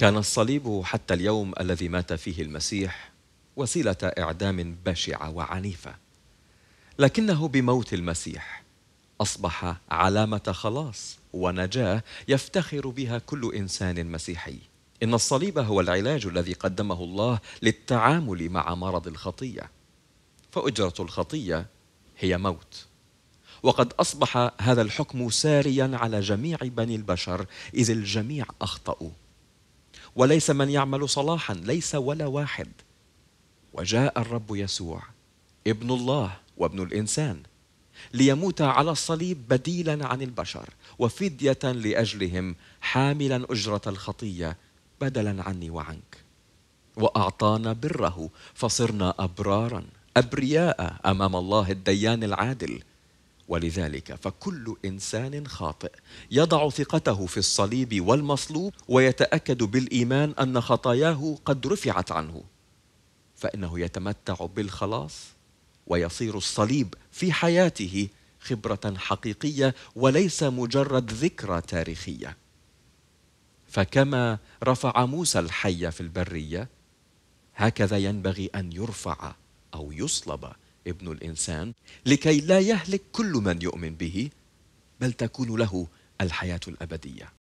كان الصليب حتى اليوم الذي مات فيه المسيح وسيله اعدام بشعه وعنيفه لكنه بموت المسيح اصبح علامه خلاص ونجاه يفتخر بها كل انسان مسيحي ان الصليب هو العلاج الذي قدمه الله للتعامل مع مرض الخطيه فاجره الخطيه هي موت وقد اصبح هذا الحكم ساريا على جميع بني البشر اذ الجميع اخطاوا وليس من يعمل صلاحا ليس ولا واحد وجاء الرب يسوع ابن الله وابن الانسان ليموت على الصليب بديلا عن البشر وفديه لاجلهم حاملا اجره الخطيه بدلا عني وعنك واعطانا بره فصرنا ابرارا ابرياء امام الله الديان العادل ولذلك فكل انسان خاطئ يضع ثقته في الصليب والمصلوب ويتاكد بالايمان ان خطاياه قد رفعت عنه فانه يتمتع بالخلاص ويصير الصليب في حياته خبره حقيقيه وليس مجرد ذكرى تاريخيه فكما رفع موسى الحي في البريه هكذا ينبغي ان يرفع او يصلب ابن الانسان لكي لا يهلك كل من يؤمن به بل تكون له الحياه الابديه